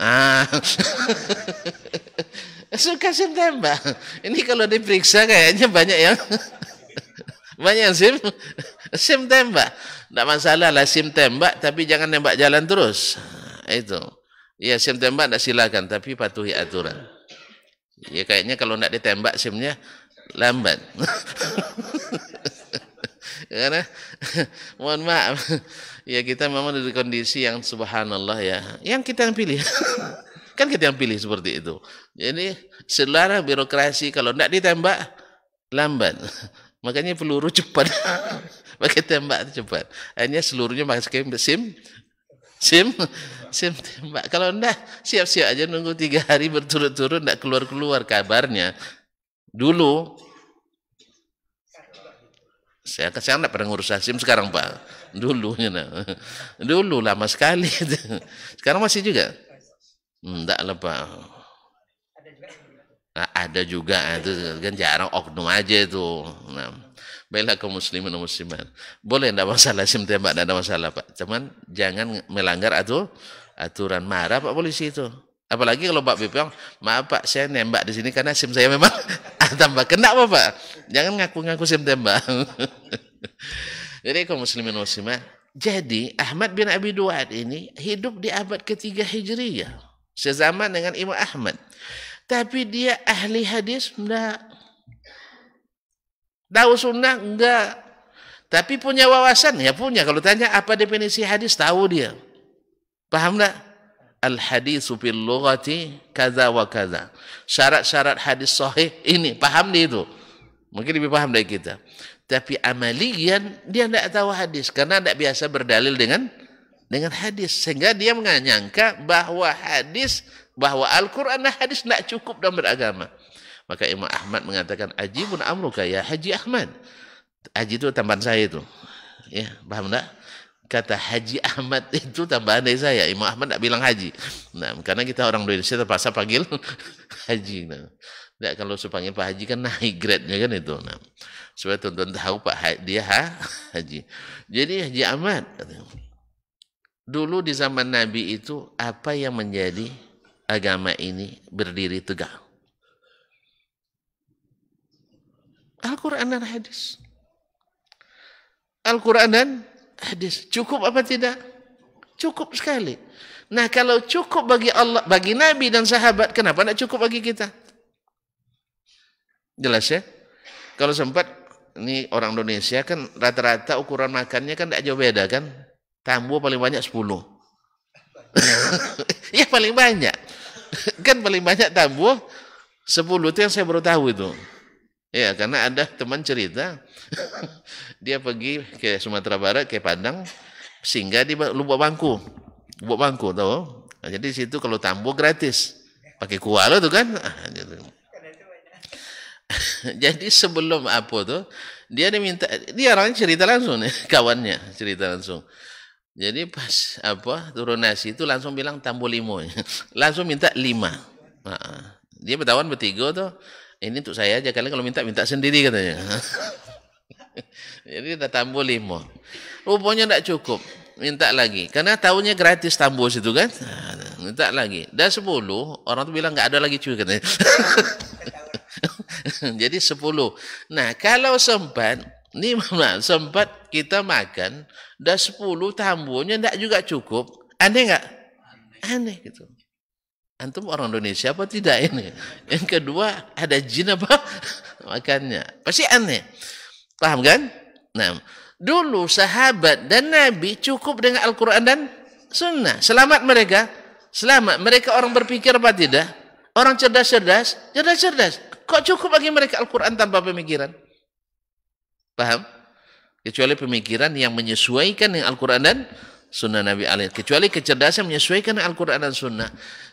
Ah. *laughs* Suka sim tembak. Ini kalau diperiksa kayaknya banyak yang *laughs* banyak yang sim sim tembak. Tidak masalah lah sim tembak, tapi jangan nembak jalan terus. Ah, itu. Ya sim tembak tidak silakan, tapi patuhi aturan. Ya kayaknya kalau tidak ditembak simnya lambat. *laughs* karena eh? *laughs* mohon maaf ya kita memang dari kondisi yang subhanallah ya yang kita yang pilih *laughs* kan kita yang pilih seperti itu jadi selara birokrasi kalau tidak ditembak lambat *laughs* makanya peluru cepat pakai tembak cepat hanya seluruhnya pakai sim sim sim tembak kalau ndak siap-siap aja nunggu tiga hari berturut-turut ndak keluar-keluar kabarnya dulu saya kan saya tidak pernah ngurus SIM sekarang pak. Dulu, you know. dulu lama sekali. *laughs* Sekarang masih juga. Tidak lah pak. Nah, ada juga nah, itu kan jarang oknum aja itu. Nah, baiklah kaum muslimin dan muslimat. Boleh tidak masalah SIM tembak tidak ada masalah Pak. Cuman jangan melanggar atau aturan marah Pak polisi itu. Apalagi kalau Pak BPOM, maaf Pak saya nembak di sini karena SIM saya memang *laughs* tambah kena apa Pak? Jangan ngaku-ngaku sim tembak. *laughs* Jadi kaum muslimin muslimah, jadi Ahmad bin Abi Duat ini hidup di abad ketiga Hijriyah, sezaman dengan Imam Ahmad. Tapi dia ahli hadis enggak. Tahu sunnah enggak. Tapi punya wawasan ya punya. Kalau tanya apa definisi hadis tahu dia. Paham enggak? al-hadis fil lughati kaza wa kaza. Syarat-syarat hadis sahih ini, paham ni itu. Mungkin lebih paham dari kita. Tapi amalian dia tidak tahu hadis karena tidak biasa berdalil dengan dengan hadis sehingga dia menganyangka bahwa hadis bahwa Al-Qur'an dan hadis tidak cukup dalam beragama. Maka Imam Ahmad mengatakan ajibun amruka ya Haji Ahmad. Haji itu tambahan saya itu. Ya, paham tak? kata Haji Ahmad *laughs* itu tambahan dari saya. Imam Ahmad tidak bilang haji. Nah, karena kita orang Indonesia terpaksa panggil *laughs* haji. Nah, nah kalau sepanggil Pak Haji kan naik grade-nya kan itu. Nah, supaya tonton tahu Pak haji, dia ha, *laughs* haji. Jadi Haji Ahmad. Dulu di zaman Nabi itu apa yang menjadi agama ini berdiri tegak? Al-Quran dan hadis. Al-Quran dan hadis. Cukup apa tidak? Cukup sekali. Nah kalau cukup bagi Allah, bagi Nabi dan sahabat, kenapa tidak cukup bagi kita? Jelas ya? Kalau sempat, ini orang Indonesia kan rata-rata ukuran makannya kan tidak jauh beda kan? Tambu paling banyak 10. *laughs* ya paling banyak. kan paling banyak tambu 10 itu yang saya baru tahu itu. Ya, karena ada teman cerita *laughs* dia pergi ke Sumatera Barat ke Padang sehingga di Lubuk Bangku. Lubuk Bangku tahu? Nah, jadi situ kalau tambo gratis. Pakai kuah lo tuh kan. Ah, gitu. *laughs* jadi sebelum apa tuh dia diminta dia orangnya cerita langsung *laughs* kawannya cerita langsung jadi pas apa turun nasi itu langsung bilang tambo limo langsung minta lima dia bertawan bertiga tuh ini untuk saya aja kalian kalau minta minta sendiri katanya *laughs* jadi kita tambah lima rupanya tidak cukup minta lagi karena tahunya gratis tambah situ kan ha, minta lagi dah sepuluh orang tu bilang nggak ada lagi cuy katanya *laughs* jadi sepuluh nah kalau sempat ini mana sempat kita makan dah sepuluh tambahnya tidak juga cukup aneh nggak aneh gitu Antum orang Indonesia apa tidak ini? Yang kedua, ada jin apa? *laughs* Makannya. Pasti aneh. Paham kan? Nah, dulu sahabat dan Nabi cukup dengan Al-Quran dan Sunnah. Selamat mereka. Selamat. Mereka orang berpikir apa tidak? Orang cerdas-cerdas. Cerdas-cerdas. Kok cukup bagi mereka Al-Quran tanpa pemikiran? Paham? Kecuali pemikiran yang menyesuaikan dengan Al-Quran dan sunnah Nabi Ali. Kecuali kecerdasan menyesuaikan Al-Quran dan sunnah.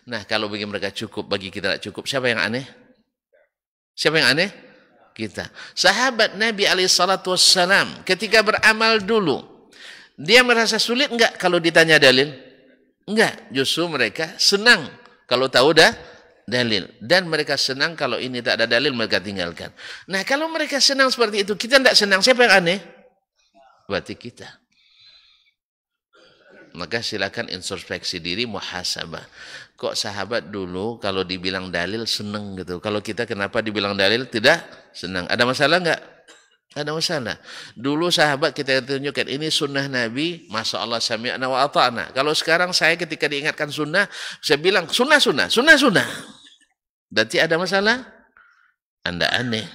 Nah kalau bagi mereka cukup, bagi kita tidak cukup. Siapa yang aneh? Siapa yang aneh? Kita. Sahabat Nabi Ali Salatu Wassalam ketika beramal dulu, dia merasa sulit enggak kalau ditanya dalil? Enggak, justru mereka senang kalau tahu dah dalil dan mereka senang kalau ini tak ada dalil mereka tinggalkan. Nah, kalau mereka senang seperti itu, kita tidak senang, siapa yang aneh? Berarti kita. Maka silakan introspeksi diri, muhasabah. Kok sahabat dulu kalau dibilang dalil seneng gitu. Kalau kita kenapa dibilang dalil tidak senang? Ada masalah nggak? Ada masalah. Dulu sahabat kita tunjukkan ini sunnah Nabi, Masa Allah sami'na wa ata'na. Kalau sekarang saya ketika diingatkan sunnah, saya bilang sunnah sunnah, sunnah sunnah. Berarti ada masalah? Anda aneh.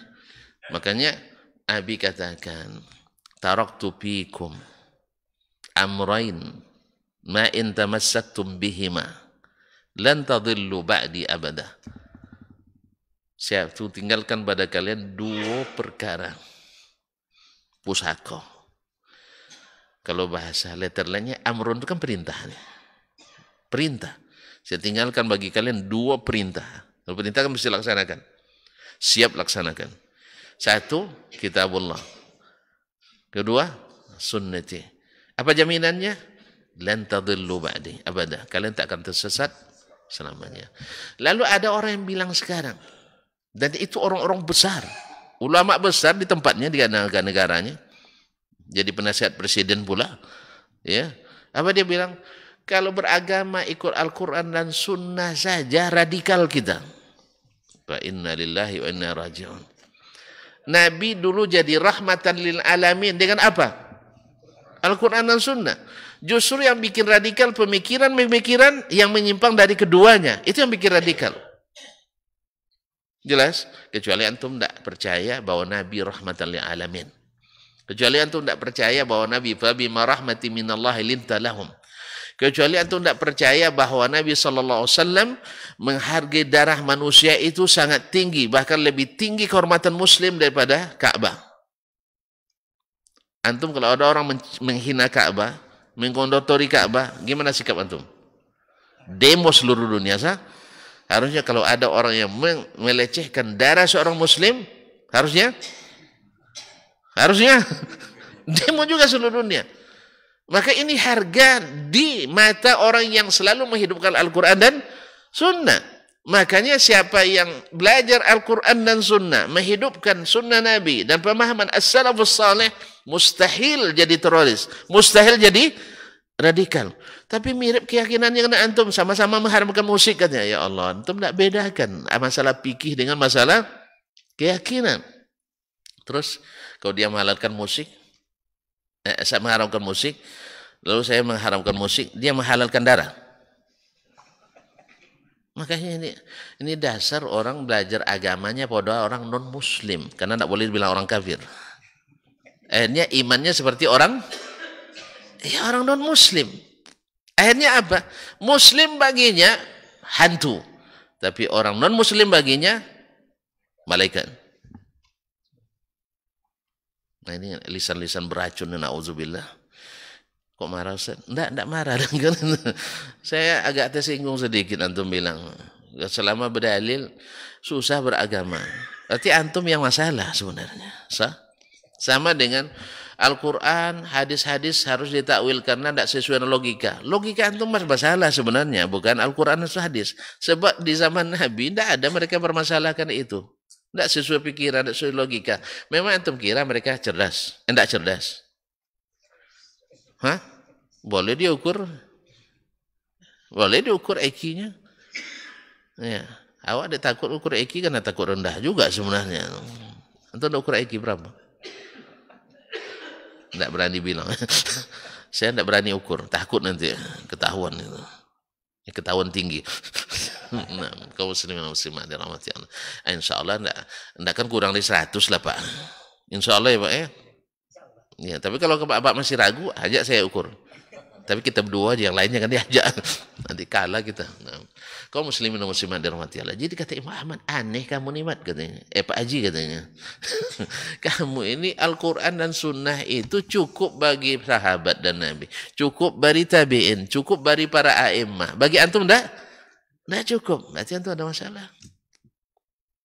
Makanya Abi katakan, taraktu fikum amrain ma in tamassaktum bihima lan tadillu ba'di abada. Saya tuh tinggalkan pada kalian dua perkara. Pusako. Kalau bahasa letter lainnya amrun itu kan perintah. Perintah. Saya tinggalkan bagi kalian dua perintah. Kalau perintah kan mesti laksanakan. Siap laksanakan. Satu, kitabullah. Kedua, sunnati. Apa jaminannya? lentadillu ba'di abada. Kalian tak akan tersesat selamanya. Lalu ada orang yang bilang sekarang dan itu orang-orang besar. Ulama besar di tempatnya di negara-negaranya. Jadi penasihat presiden pula. Ya. Apa dia bilang? Kalau beragama ikut Al-Quran dan Sunnah saja radikal kita. Wa inna lillahi wa inna rajiun. Nabi dulu jadi rahmatan lil alamin dengan apa? Al-Quran dan Sunnah. justru yang bikin radikal pemikiran-pemikiran yang menyimpang dari keduanya. Itu yang bikin radikal. Jelas? Kecuali antum tidak percaya bahwa Nabi rahmatan lil alamin. Kecuali antum tidak percaya bahwa Nabi fabima rahmati minallahi lintalahum. Kecuali antum tidak percaya bahwa Nabi sallallahu alaihi wasallam menghargai darah manusia itu sangat tinggi, bahkan lebih tinggi kehormatan muslim daripada Ka'bah. Antum kalau ada orang menghina Ka'bah, mengkondotori Ka'bah, gimana sikap antum? Demo seluruh dunia sah? Harusnya kalau ada orang yang melecehkan darah seorang muslim, harusnya harusnya *laughs* demo juga seluruh dunia. Maka ini harga di mata orang yang selalu menghidupkan Al-Quran dan Sunnah. Makanya siapa yang belajar Al-Quran dan Sunnah, menghidupkan Sunnah Nabi dan pemahaman As-Salafus Saleh, Mustahil jadi teroris. Mustahil jadi radikal. Tapi mirip keyakinannya kena antum. Sama-sama mengharamkan musik katanya. Ya Allah, antum tidak bedakan masalah pikih dengan masalah keyakinan. Terus kalau dia menghalalkan musik, eh, saya mengharamkan musik, lalu saya mengharamkan musik, dia menghalalkan darah. Makanya ini ini dasar orang belajar agamanya pada orang non muslim karena tidak boleh bilang orang kafir. Akhirnya imannya seperti orang ya orang non muslim. Akhirnya apa? Muslim baginya hantu. Tapi orang non muslim baginya malaikat. Nah ini lisan-lisan beracun auzubillah Kok marah Ustaz? Enggak, enggak marah. *laughs* Saya agak tersinggung sedikit antum bilang. Selama berdalil susah beragama. Berarti antum yang masalah sebenarnya. Sah? Sama dengan Al-Quran, hadis-hadis harus ditakwil karena tidak sesuai logika. Logika itu masalah sebenarnya, bukan Al-Quran hadis. Sebab di zaman Nabi tidak ada mereka permasalahkan itu. Tidak sesuai pikiran, tidak sesuai logika. Memang antum kira mereka cerdas, tidak cerdas. Hah? Boleh diukur? Boleh diukur ekinya nya Ya. Awak ada takut ukur IQ e karena takut rendah juga sebenarnya. Antum ukur IQ e berapa? tidak berani bilang. *laughs* saya tidak berani ukur, takut nanti ketahuan itu. Ya, ketahuan tinggi. *laughs* nah, kau muslimin muslimat dirahmati Allah. Ah, Insya Allah enggak, enggak kan kurang dari 100 lah Pak. Insya Allah ya Pak ya. Ya, tapi kalau Pak Pak masih ragu, ajak saya ukur tapi kita berdua aja yang lainnya kan diajak *laughs* nanti kalah kita kau muslimin dan muslimat dirahmati Allah jadi kata Imam Ahmad aneh kamu nih katanya eh Pak Haji katanya *laughs* kamu ini Al-Quran dan Sunnah itu cukup bagi sahabat dan Nabi cukup bagi tabi'in cukup bagi para a'imah bagi antum enggak? enggak cukup berarti antum ada masalah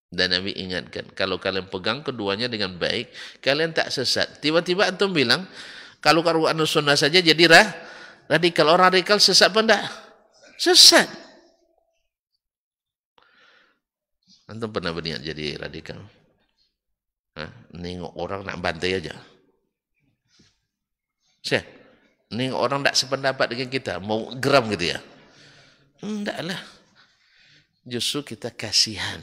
dan Nabi ingatkan, kalau kalian pegang keduanya dengan baik, kalian tak sesat. Tiba-tiba antum bilang, kalau Quran sunnah saja jadi rah, radikal. Orang radikal sesat apa Sesat. Antum pernah berniat jadi radikal? Hah? Nengok orang nak bantai aja. Saya, nengok orang tak sependapat dengan kita, mau geram gitu ya? lah, Justru kita kasihan.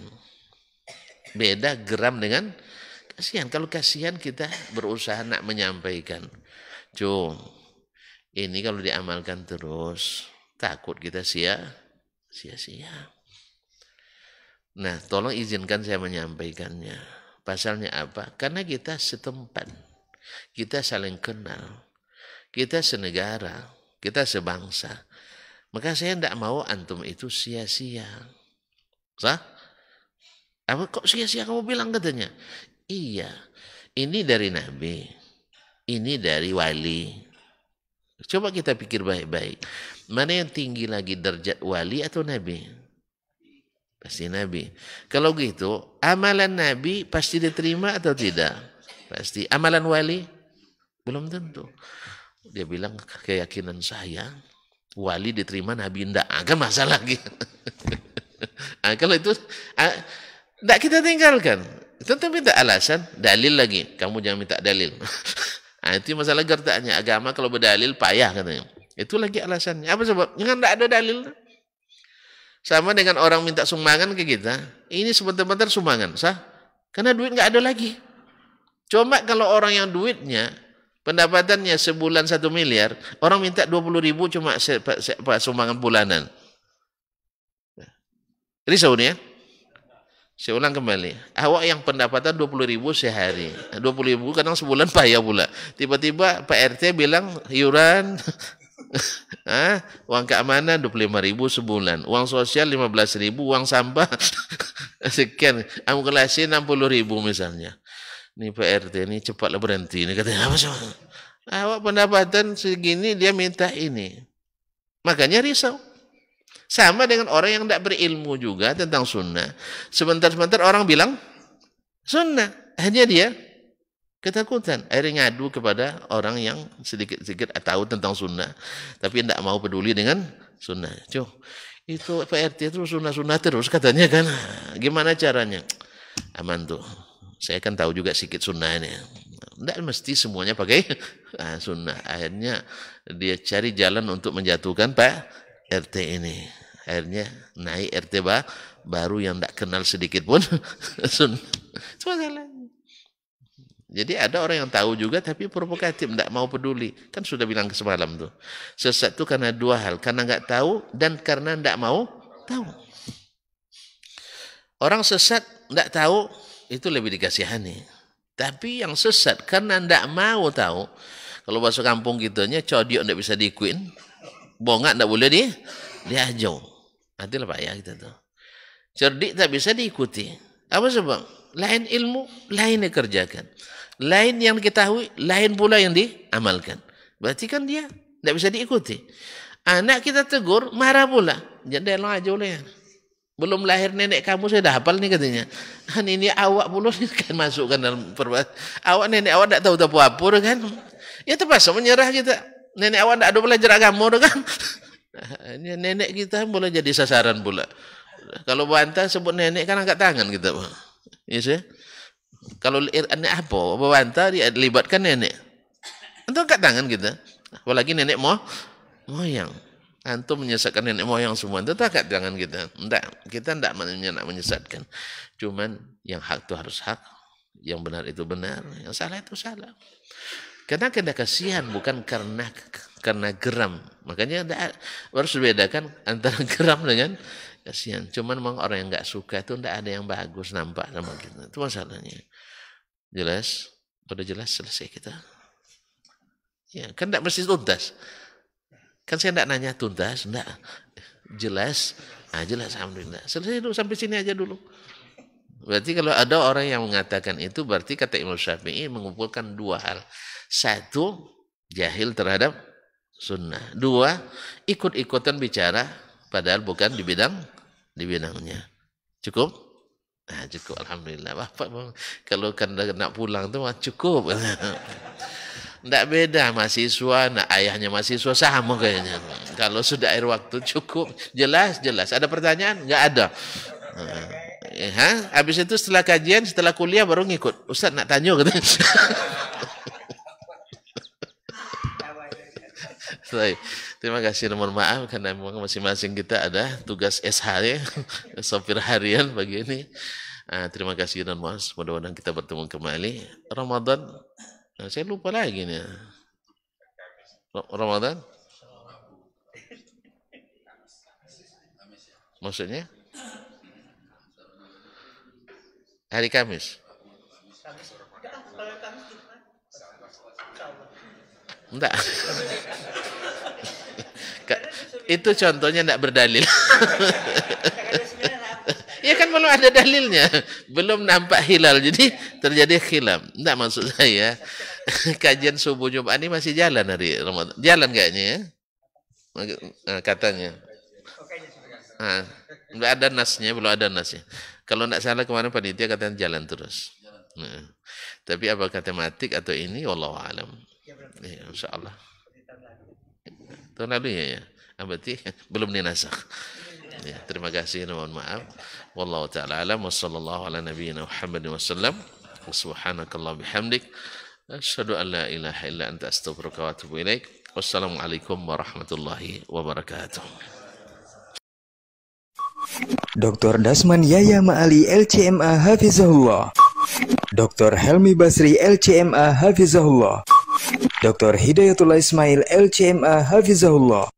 Beda geram dengan kasihan. Kalau kasihan kita berusaha nak menyampaikan. Cuma ini kalau diamalkan terus, takut kita sia sia-sia. Nah, tolong izinkan saya menyampaikannya. Pasalnya apa? Karena kita setempat, kita saling kenal, kita senegara, kita sebangsa. Maka saya tidak mau antum itu sia-sia. Sah? Apa kok sia-sia kamu bilang katanya? Iya, ini dari Nabi, ini dari wali, Coba kita pikir baik-baik. Mana yang tinggi lagi derajat wali atau nabi? Pasti nabi. Kalau gitu, amalan nabi pasti diterima atau tidak? Pasti. Amalan wali? Belum tentu. Dia bilang keyakinan saya wali diterima nabi ndak agak ah, kan masalah lagi. nah, *laughs* kalau itu ah, ndak kita tinggalkan. Tentu minta alasan, dalil lagi. Kamu jangan minta dalil. *laughs* Nah, itu masalah gertaknya agama kalau berdalil payah katanya. Itu lagi alasannya. Apa Jangan tidak ada dalil. Sama dengan orang minta sumbangan ke kita. Ini sebentar-bentar sumbangan sah. Karena duit nggak ada lagi. cuma kalau orang yang duitnya pendapatannya sebulan satu miliar, orang minta dua puluh ribu cuma sumbangan bulanan. Nah, risau nih ya. Saya ulang kembali. Awak yang pendapatan 20 ribu sehari. 20 nah, ribu kadang sebulan payah pula. Tiba-tiba Pak RT bilang yuran, *laughs* ah, uang keamanan 25 ribu sebulan, uang sosial 15 ribu, uang sampah *laughs* sekian, amukulasi 60 ribu misalnya. Ini Pak RT ini cepatlah berhenti. Ini katanya apa sih? Awak pendapatan segini dia minta ini. Makanya risau. Sama dengan orang yang tidak berilmu juga tentang sunnah. Sebentar-sebentar orang bilang sunnah. Hanya dia ketakutan. Akhirnya ngadu kepada orang yang sedikit-sedikit tahu tentang sunnah. Tapi tidak mau peduli dengan sunnah. Cuh, itu PRT terus sunnah-sunnah terus katanya kan. Gimana caranya? Aman tuh. Saya kan tahu juga sedikit sunnahnya. Tidak mesti semuanya pakai *laughs* ah, sunnah. Akhirnya dia cari jalan untuk menjatuhkan Pak RT ini akhirnya naik RT baru yang tidak kenal sedikit pun *laughs* jadi ada orang yang tahu juga tapi provokatif, tidak mau peduli. Kan sudah bilang ke semalam tuh. Sesat itu karena dua hal, karena nggak tahu dan karena tidak mau tahu. Orang sesat tidak tahu itu lebih dikasihani. Tapi yang sesat karena tidak mau tahu, kalau bahasa kampung gitunya codiok tidak bisa diikuin, bongak tidak boleh di jauh adil pak ya kita gitu tuh cerdik tak bisa diikuti apa sebab lain ilmu lain dikerjakan lain yang diketahui lain pula yang diamalkan berarti kan dia tidak bisa diikuti anak kita tegur marah pula jadi lo aja oleh belum lahir nenek kamu saya dah hafal nih katanya. ini ah, awak pula nih *laughs* kan masukkan dalam perbuatan. Awak nenek awak tak tahu tahu apa kan. Ya terpaksa menyerah kita. Nenek awak tak ada belajar agama kan. *laughs* *laughs* Nah, nenek kita boleh jadi sasaran pula. Kalau bantah sebut nenek kan angkat tangan kita. Ya yes, sih. Kalau anak apa bantah dia libatkan nenek. Itu angkat tangan kita. Apalagi nenek mau moyang. Antum menyesatkan nenek moyang semua. Itu angkat tangan kita. Tidak kita tidak nak menyesatkan. Cuman yang hak itu harus hak. Yang benar itu benar. Yang salah itu salah. Karena kena kasihan bukan karena karena geram. Makanya ada, harus bedakan antara *laughs* geram dengan kasihan. Cuman memang orang yang nggak suka itu ndak ada yang bagus nampak sama kita. Itu masalahnya. Jelas? sudah jelas selesai kita. Ya, kan ndak mesti tuntas. Kan saya ndak nanya tuntas, ndak jelas. Ah, jelas alhamdulillah. Selesai dulu sampai sini aja dulu. Berarti kalau ada orang yang mengatakan itu berarti kata Imam Syafi'i mengumpulkan dua hal. Satu, jahil terhadap sunnah. Dua, ikut-ikutan bicara padahal bukan di bidang di bidangnya. Cukup? Nah, cukup alhamdulillah. Bapak kalau kena nak pulang tuh cukup. Tidak *laughs* beda mahasiswa, nah ayahnya mahasiswa sama kayaknya. Kalau sudah air waktu cukup, jelas jelas. Ada pertanyaan? Enggak ada. Eh, ha? Habis itu setelah kajian, setelah kuliah baru ngikut. Ustaz nak tanya katanya. *laughs* Baik. Terima kasih nomor maaf karena memang masing-masing kita ada tugas SH ya, *laughs* sopir harian bagi ini. Nah, terima kasih dan mohon mudah-mudahan kita bertemu kembali. Ramadan, nah, saya lupa lagi nih. Ramadan? Maksudnya? Hari Kamis. Enggak. itu contohnya enggak berdalil. ya kan belum ada dalilnya, belum nampak hilal, jadi terjadi khilaf. enggak maksud saya, kajian subuh Jumat ini masih jalan hari Ramadan. Jalan kayaknya ya? Eh, katanya. Ah, enggak ada nasnya, belum ada nasnya. Kalau enggak salah kemarin panitia katanya jalan terus. Nah, tapi apa matematik atau ini, Allah alam. Ya, insya Allah. Tahun lalu ya ya. Ah, berarti *laughs* belum dinasakh. Ya, terima kasih mohon maaf. Wallahu taala alam wa sallallahu ala Muhammadin wa sallam. Subhanakallah bihamdik. an la ilaha illa anta wa atubu ilaik. Wassalamualaikum warahmatullahi wabarakatuh. Dr. Dasman Yaya Ma'ali LCMA Hafizahullah Dr. Helmi Basri LCMA Hafizahullah Dr. Hidayatullah Ismail LCMA Hafizahullah